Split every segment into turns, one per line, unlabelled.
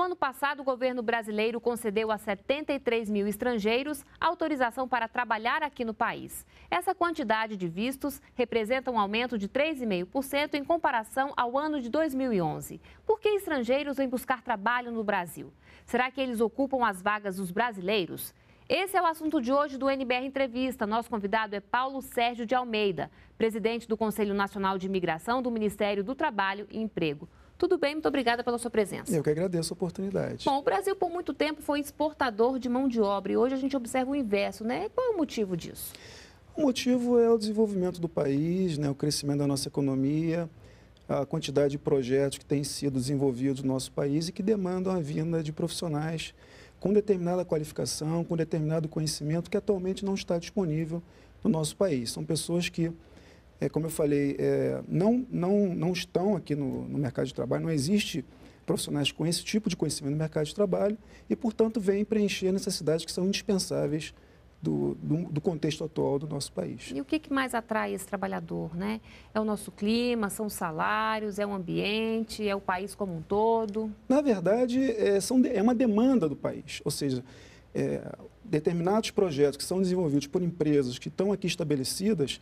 No ano passado, o governo brasileiro concedeu a 73 mil estrangeiros autorização para trabalhar aqui no país. Essa quantidade de vistos representa um aumento de 3,5% em comparação ao ano de 2011. Por que estrangeiros vêm buscar trabalho no Brasil? Será que eles ocupam as vagas dos brasileiros? Esse é o assunto de hoje do NBR Entrevista. Nosso convidado é Paulo Sérgio de Almeida, presidente do Conselho Nacional de Imigração do Ministério do Trabalho e Emprego. Tudo bem, muito obrigada pela sua presença. Eu
que agradeço a oportunidade.
Bom, o Brasil por muito tempo foi exportador de mão de obra e hoje a gente observa o inverso, né? Qual é o motivo disso?
O motivo é o desenvolvimento do país, né? o crescimento da nossa economia, a quantidade de projetos que têm sido desenvolvidos no nosso país e que demandam a vinda de profissionais com determinada qualificação, com determinado conhecimento que atualmente não está disponível no nosso país. São pessoas que é, como eu falei, é, não, não, não estão aqui no, no, mercado de trabalho, não existe profissionais com esse tipo de conhecimento no mercado de trabalho e, portanto, vêm preencher necessidades que são indispensáveis do, do, do, contexto atual do nosso país.
E o que, que mais atrai esse trabalhador? Né? É o nosso clima, são os salários, é o ambiente, é o país como um todo?
Na verdade, é, são, é uma demanda do país, ou seja, é, determinados projetos que são desenvolvidos por empresas que estão aqui estabelecidas,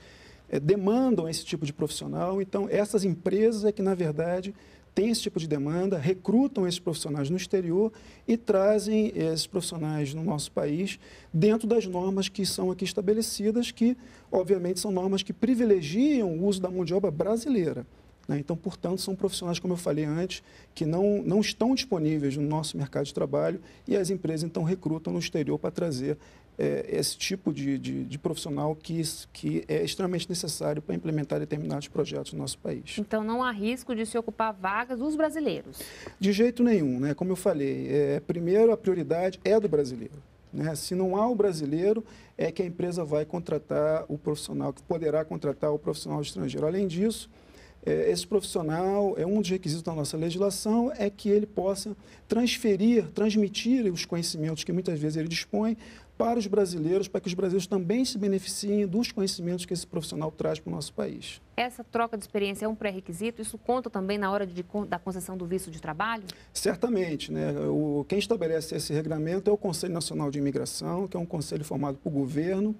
é, demandam esse tipo de profissional. Então, essas empresas é que, na verdade, têm esse tipo de demanda, recrutam esses profissionais no exterior e trazem esses profissionais no nosso país dentro das normas que são aqui estabelecidas, que, obviamente, são normas que privilegiam o uso da mão de obra brasileira. Né? Então, portanto, são profissionais, como eu falei antes, que não, não estão disponíveis no nosso mercado de trabalho e as empresas então recrutam no exterior para trazer é, esse tipo de, de, de, profissional que, que é extremamente necessário para implementar determinados projetos no
nosso país. Então, não há risco de se ocupar vagas dos brasileiros?
De jeito nenhum, né? Como eu falei, é, primeiro a prioridade é do brasileiro. Né? Se não há o brasileiro, é que a empresa vai contratar o profissional, que poderá contratar o profissional estrangeiro. Além disso, é, esse profissional, é um dos requisitos da nossa legislação, é que ele possa transferir, transmitir os conhecimentos que muitas vezes ele dispõe para os brasileiros, para que os brasileiros também se beneficiem dos conhecimentos que esse profissional traz para o nosso país.
Essa troca de experiência é um pré-requisito? Isso conta também na hora de, da concessão do visto de trabalho?
Certamente. Né? O, quem estabelece esse regulamento é o Conselho Nacional de Imigração, que é um conselho formado por governo,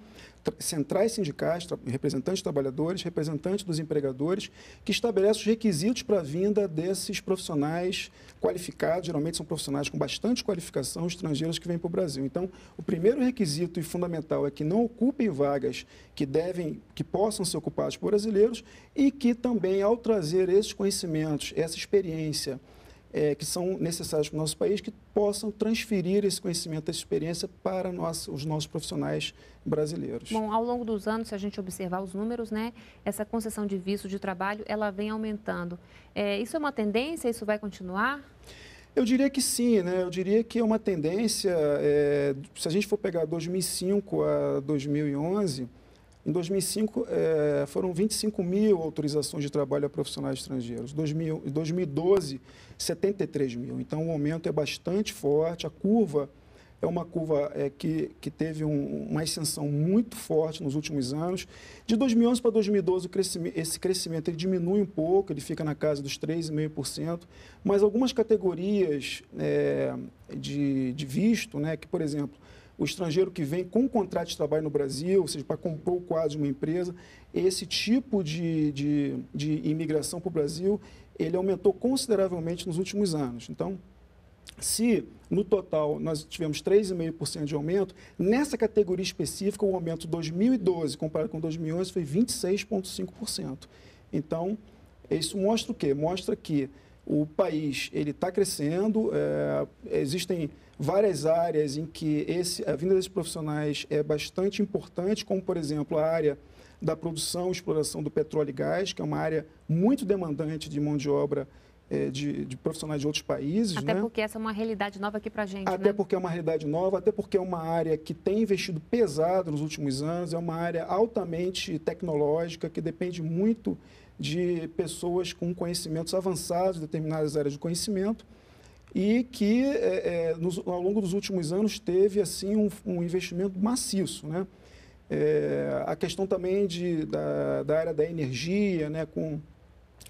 centrais sindicais, representantes de trabalhadores, representantes dos empregadores, que estabelece os requisitos para a vinda desses profissionais qualificados, geralmente são profissionais com bastante qualificação, estrangeiros que vêm para o Brasil. Então, o primeiro requisito e fundamental é que não ocupem vagas que devem, que possam ser ocupadas por brasileiros e que também, ao trazer esses conhecimentos, essa experiência, é, que são necessários para o nosso país, que possam transferir esse conhecimento, essa experiência para nós, os nossos profissionais brasileiros.
Bom, ao longo dos anos, se a gente observar os números, né, essa concessão de visto de trabalho, ela vem aumentando. É, isso é uma tendência? Isso vai continuar? Eu diria que
sim, né? Eu diria que é uma tendência, é, se a gente for pegar 2005 a 2011 em 2005, é, eh, foram 25 mil autorizações de trabalho a profissionais estrangeiros. Em 2012, 73 mil. Então, o aumento é bastante forte. A curva é uma curva é, que, que teve um, uma ascensão muito forte nos últimos anos. De 2011 para 2012, crescimento, esse crescimento ele diminui um pouco, ele fica na casa dos 3,5%, mas algumas categorias é, de, de visto, né, que, por exemplo, o estrangeiro que vem com um contrato de trabalho no Brasil, ou seja, para comprar o quadro de uma empresa, esse tipo de, de, de imigração para o Brasil, ele aumentou consideravelmente nos últimos anos. Então, se no total nós tivemos 3,5% de aumento, nessa categoria específica o aumento 2012 comparado com 2011 foi 26,5%. Então, isso mostra o quê? Mostra que o país ele está crescendo, é, existem várias áreas em que esse, a vinda desses profissionais é bastante importante, como, por exemplo, a área da produção e exploração do petróleo e gás, que é uma área muito demandante de mão de obra é, de, de, profissionais de outros países. Até né?
porque essa é uma realidade nova aqui para a gente. Né? Até
né? porque é uma realidade nova, até porque é uma área que tem investido pesado nos últimos anos, é uma área altamente tecnológica, que depende muito de pessoas com conhecimentos avançados, determinadas áreas de conhecimento e que é, é, nos, ao longo dos últimos anos teve assim um, um investimento maciço, né? É, a questão também de, da, da, área da energia, né, com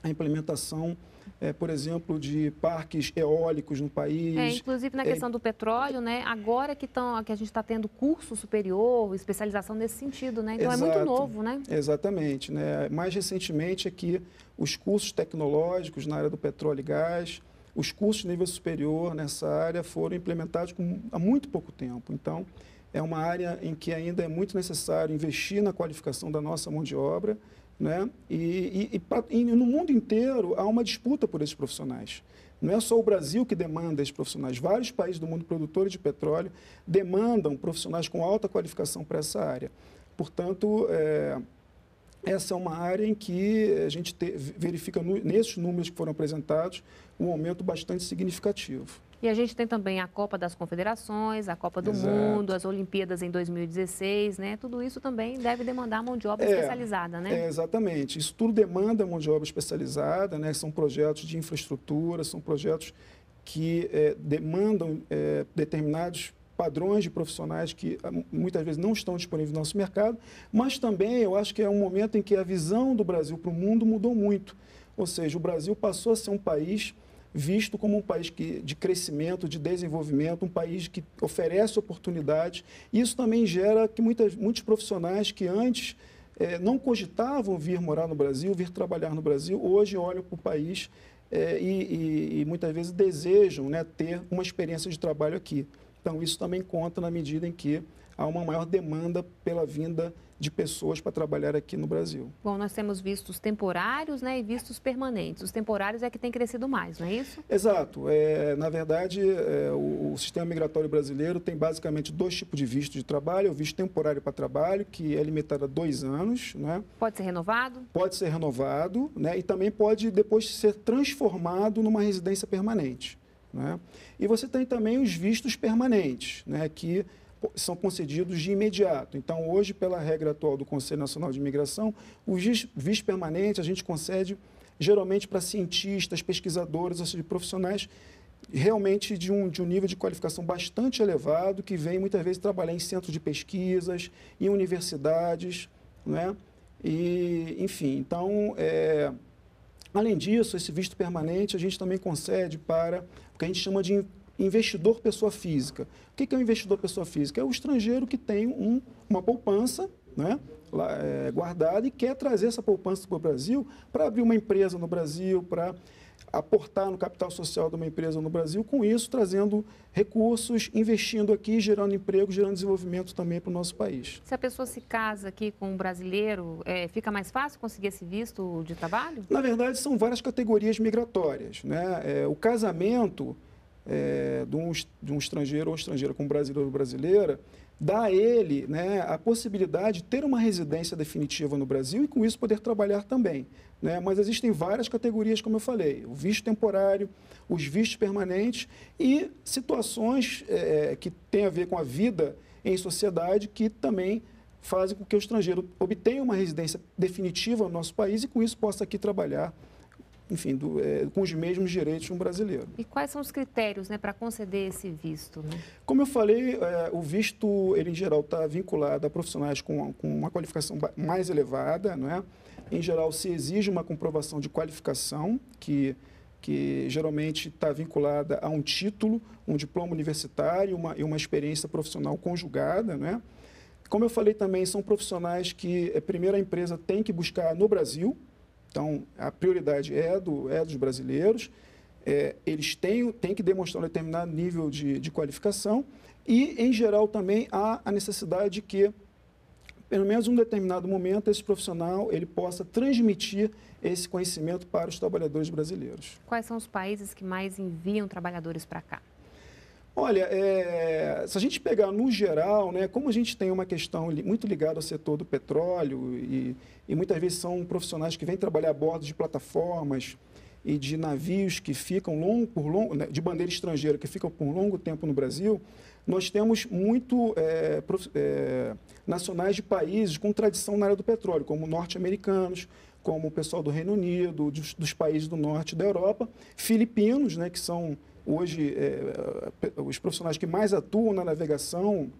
a implementação, é, por exemplo, de parques eólicos no país. É, inclusive na é, questão
do petróleo, né, agora que, tão, que a gente está tendo curso superior, especialização nesse sentido, né? então exato, é muito novo. Né?
Exatamente. Né? Mais recentemente aqui, é os cursos tecnológicos na área do petróleo e gás, os cursos de nível superior nessa área foram implementados com, há muito pouco tempo. Então, é uma área em que ainda é muito necessário investir na qualificação da nossa mão de obra, né? E, e, e, e, no mundo inteiro há uma disputa por esses profissionais. Não é só o Brasil que demanda esses profissionais. Vários países do mundo produtores de petróleo demandam profissionais com alta qualificação para essa área. Portanto, é, essa é uma área em que a gente te, verifica no, nesses números que foram apresentados um aumento bastante significativo.
E a gente tem também a Copa das Confederações, a Copa do Exato. Mundo, as Olimpíadas em 2016, né? Tudo isso também deve demandar mão de obra é, especializada, né? É,
exatamente. Isso tudo demanda mão de obra especializada, né? São projetos de infraestrutura, são projetos que é, demandam é, determinados padrões de profissionais que ah, muitas vezes não estão disponíveis no nosso mercado, mas também eu acho que é um momento em que a visão do Brasil para o mundo mudou muito. Ou seja, o Brasil passou a ser um país visto como um país que, de crescimento, de desenvolvimento, um país que oferece oportunidades. isso também gera que muitas, muitos profissionais que antes eh, não cogitavam vir morar no Brasil, vir trabalhar no Brasil, hoje olham para o país eh, e, e, e, muitas vezes desejam né, ter uma experiência de trabalho aqui. Então, isso também conta na medida em que há uma maior demanda pela vinda de pessoas para trabalhar aqui no Brasil.
Bom, nós temos vistos temporários né, e vistos permanentes. Os temporários é que tem crescido mais, não é isso?
Exato. É, na verdade, é, o, o, sistema migratório brasileiro tem basicamente dois tipos de visto de trabalho. O visto temporário para trabalho, que é limitado a dois anos. Né?
Pode ser renovado?
Pode ser renovado né, e também pode depois ser transformado numa residência permanente. Né? E você tem também os vistos permanentes, né? que são concedidos de imediato. Então, hoje, pela regra atual do Conselho Nacional de Imigração, o visto permanente a gente concede geralmente para cientistas, pesquisadores, ou seja, profissionais realmente de um, de um nível de qualificação bastante elevado, que vem muitas vezes trabalhar em centros de pesquisas, em universidades, né? e, enfim, então... É Além disso, esse visto permanente a gente também concede para o que a gente chama de investidor pessoa física. O que é o um investidor pessoa física? É o estrangeiro que tem um, uma poupança né, eh, guardada e quer trazer essa poupança para o Brasil para abrir uma empresa no Brasil, para aportar no capital social de uma empresa no Brasil, com isso trazendo recursos, investindo aqui, gerando emprego, gerando desenvolvimento também para o nosso país.
Se a pessoa se casa aqui com um brasileiro, é, fica mais fácil conseguir esse visto de trabalho? Na
verdade, são várias categorias migratórias. Né? É, o casamento é, de, um, de um estrangeiro ou estrangeira com um brasileiro ou brasileira dá a ele né, a possibilidade de ter uma residência definitiva no Brasil e, com isso, poder trabalhar também. Né? Mas existem várias categorias, como eu falei: o visto temporário, os vistos permanentes e situações é, que têm a ver com a vida em sociedade que também fazem com que o estrangeiro obtenha uma residência definitiva no nosso país e, com isso, possa aqui trabalhar enfim, do, é, com os mesmos direitos de um brasileiro.
E quais são os critérios né, para conceder esse visto? Né?
Como eu falei, é, o visto, ele em geral está vinculado a profissionais com, com uma qualificação mais elevada, não é? Em geral, se exige uma comprovação de qualificação, que que geralmente está vinculada a um título, um diploma universitário uma, e uma experiência profissional conjugada. é Como eu falei também, são profissionais que, é, primeiro, a empresa tem que buscar no Brasil, então, a prioridade é, do, é dos brasileiros, é, eles têm, têm que demonstrar um determinado nível de, de qualificação e, em geral, também há a necessidade de que pelo menos um determinado momento, esse profissional ele possa transmitir esse conhecimento para os trabalhadores brasileiros.
Quais são os países que mais enviam trabalhadores para cá?
Olha, é, se a gente pegar no geral, né, como a gente tem uma questão li, muito ligada ao setor do petróleo e, e muitas vezes são profissionais que vêm trabalhar a bordo de plataformas e de navios que ficam longo por longo, né, de bandeira estrangeira que ficam por um longo tempo no Brasil, nós temos muito é, prof, é, nacionais de países com tradição na área do petróleo, como norte-americanos, como o pessoal do Reino Unido, dos, dos países do norte da Europa, filipinos, né, que são Hoje, é, é, os profissionais que mais atuam na navegação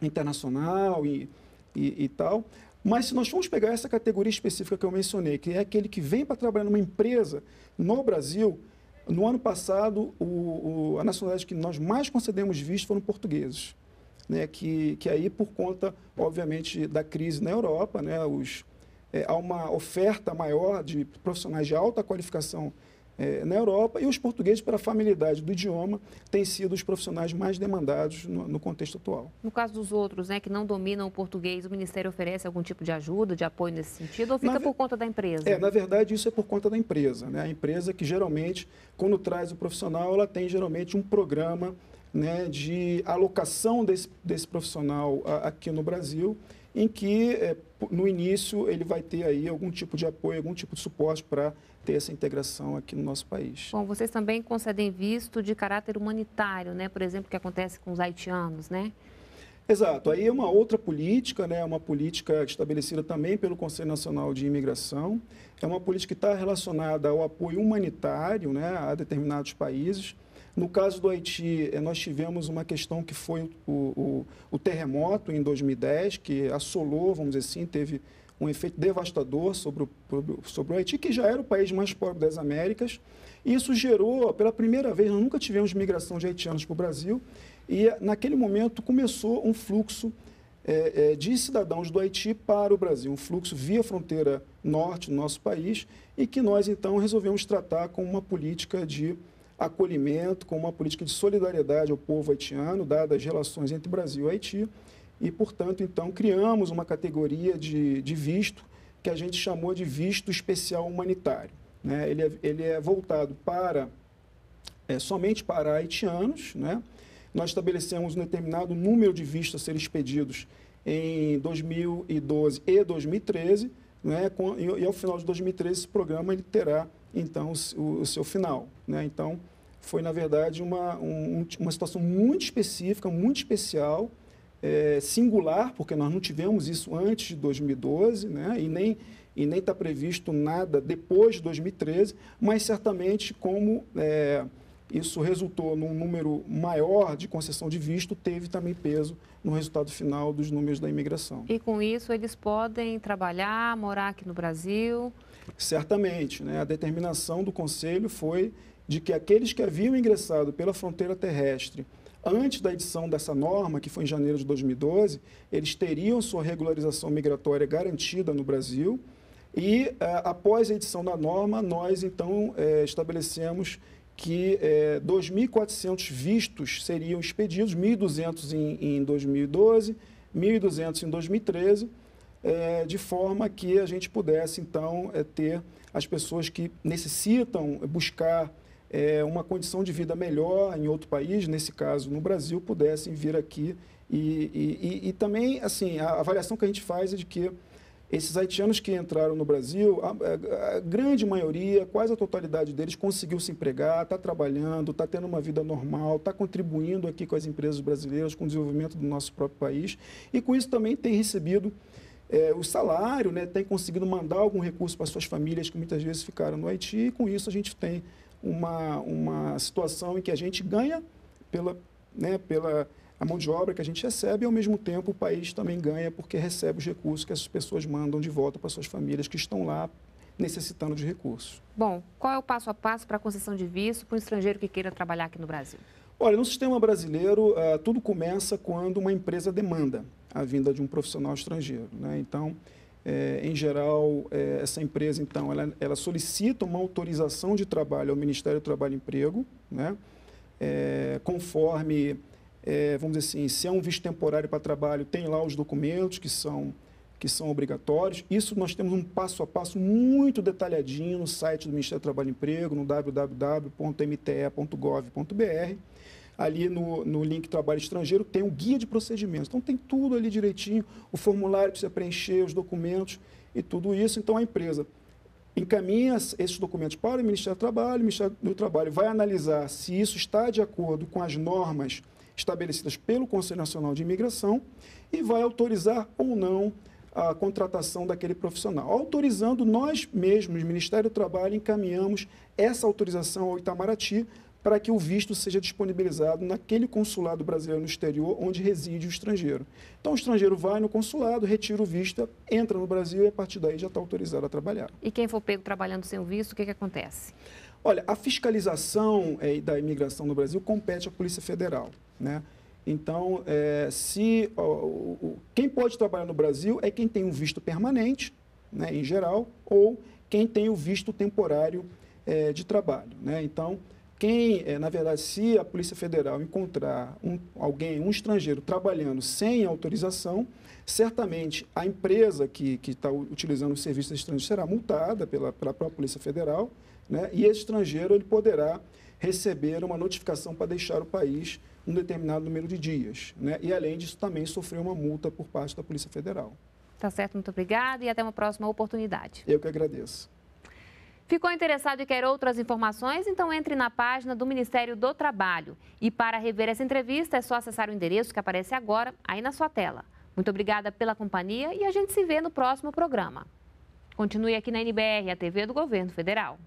internacional e, e, e tal, mas se nós formos pegar essa categoria específica que eu mencionei, que é aquele que vem para trabalhar numa empresa no Brasil, no ano passado, o, o, a nacionalidade que nós mais concedemos visto foram portugueses. Né, que, que aí, por conta, obviamente, da crise na Europa, né, os, é, há uma oferta maior de profissionais de alta qualificação é, na Europa, e os portugueses, pela familiaridade do idioma, têm sido os profissionais mais demandados no, no, contexto atual.
No caso dos outros, né, que não dominam o português, o Ministério oferece algum tipo de ajuda, de apoio nesse sentido, ou fica na, por conta da empresa? É, na
verdade, isso é por conta da empresa. Né? A empresa que geralmente, quando traz o profissional, ela tem geralmente um programa né, de alocação desse, desse profissional a, aqui no Brasil em que é, no início ele vai ter aí algum tipo de apoio, algum tipo de suporte para ter essa integração aqui no nosso país.
Bom, vocês também concedem visto de caráter humanitário, né? Por exemplo, o que acontece com os haitianos, né?
Exato. Aí é uma outra política, né? É uma política estabelecida também pelo Conselho Nacional de Imigração. É uma política que está relacionada ao apoio humanitário, né? A determinados países. No caso do Haiti, eh, nós tivemos uma questão que foi o, o, o terremoto em 2010, que assolou, vamos dizer assim, teve um efeito devastador sobre o, sobre o Haiti, que já era o país mais pobre das Américas. Isso gerou, pela primeira vez, nós nunca tivemos migração de haitianos para o Brasil, e eh, naquele momento começou um fluxo é, é, de cidadãos do Haiti para o Brasil, um fluxo via fronteira norte do nosso país, e que nós então resolvemos tratar com uma política de acolhimento, com uma política de solidariedade ao povo haitiano, dadas as relações entre Brasil e Haiti. E, portanto, então, criamos uma categoria de, de visto que a gente chamou de visto especial humanitário. Né? Ele, é, ele é voltado para é, somente para haitianos. Né? Nós estabelecemos um determinado número de vistos a serem expedidos em 2012 e 2013. Né? e, ao final de 2013, esse programa ele terá então o, o seu final. Né? Então, foi, na verdade, uma, um, uma situação muito específica, muito especial, é, singular, porque nós não tivemos isso antes de 2012, né? e nem e nem está previsto nada depois de 2013, mas certamente como é, isso resultou num número maior de concessão de visto, teve também peso no resultado final dos números da imigração.
E com isso eles podem trabalhar, morar aqui no Brasil?
Certamente, né, a determinação do Conselho foi de que aqueles que haviam ingressado pela fronteira terrestre antes da edição dessa norma, que foi em janeiro de 2012, eles teriam sua regularização migratória garantida no Brasil. E eh, após a edição da norma, nós então eh, estabelecemos que 2.400 eh, vistos seriam expedidos, 1.200 em, em 2012, 1.200 em 2013 é, de forma que a gente pudesse, então, é, ter as pessoas que necessitam buscar é, uma condição de vida melhor em outro país, nesse caso no Brasil, pudessem vir aqui. E, e, e, e também, assim, a avaliação que a gente faz é de que esses haitianos que entraram no Brasil, a, a, a, grande maioria, quase a totalidade deles, conseguiu se empregar, está trabalhando, está tendo uma vida normal, está contribuindo aqui com as empresas brasileiras, com o desenvolvimento do nosso próprio país e com isso também tem recebido é, o salário, né, tem conseguido mandar algum recurso para suas famílias que muitas vezes ficaram no Haiti. E com isso a gente tem uma, uma situação em que a gente ganha pela, né, pela a mão de obra que a gente recebe e, ao mesmo tempo, o país também ganha porque recebe os recursos que essas pessoas mandam de volta para suas famílias que estão lá necessitando de recursos.
Bom, qual é o passo a passo para a concessão de visto para um estrangeiro que queira trabalhar aqui no Brasil? Olha, no
sistema brasileiro, uh, tudo começa quando uma empresa demanda a vinda de um profissional estrangeiro. Né? Então, é, em geral, é, essa empresa, então, ela, ela, solicita uma autorização de trabalho ao Ministério do Trabalho e Emprego, né? É, conforme, é, vamos dizer assim, se é um visto temporário para trabalho, tem lá os documentos que são, que são obrigatórios. Isso nós temos um passo a passo muito detalhadinho no site do Ministério do Trabalho e Emprego, no www.mte.gov.br ali no, no link Trabalho Estrangeiro, tem um guia de procedimentos. Então, tem tudo ali direitinho, o formulário você preencher, os documentos e tudo isso. Então, a empresa encaminha esses documentos para o Ministério do Trabalho, o Ministério do Trabalho vai analisar se isso está de acordo com as normas estabelecidas pelo Conselho Nacional de Imigração e vai autorizar ou não a contratação daquele profissional. Autorizando, nós mesmos, Ministério do Trabalho, encaminhamos essa autorização ao Itamaraty para que o visto seja disponibilizado naquele consulado brasileiro no exterior onde reside o estrangeiro. Então, o estrangeiro vai no consulado, retira o visto, entra no Brasil e, a partir daí, já está autorizado a trabalhar.
E quem for pego trabalhando sem o visto, o que, que acontece?
Olha, a fiscalização é, da imigração no Brasil compete à Polícia Federal, né? Então, é, se ó, o, quem pode trabalhar no Brasil é quem tem um visto permanente, né, em geral, ou quem tem o visto temporário é, de trabalho. Né? Então, quem, eh, na verdade, se a Polícia Federal encontrar um, alguém, um estrangeiro, trabalhando sem autorização, certamente a empresa que está utilizando o serviço estrangeiro será multada pela, pela própria Polícia Federal, né? e esse estrangeiro ele poderá receber uma notificação para deixar o país um determinado número de dias. Né? E, além disso, também sofrer uma multa por parte da Polícia Federal.
Tá certo, muito obrigada e até uma próxima oportunidade.
Eu que agradeço.
Ficou interessado e quer outras informações? Então entre na página do Ministério do Trabalho. E para rever essa entrevista é só acessar o endereço que aparece agora aí na sua tela. Muito obrigada pela companhia e a gente se vê no próximo programa. Continue aqui na NBR, a TV do Governo Federal.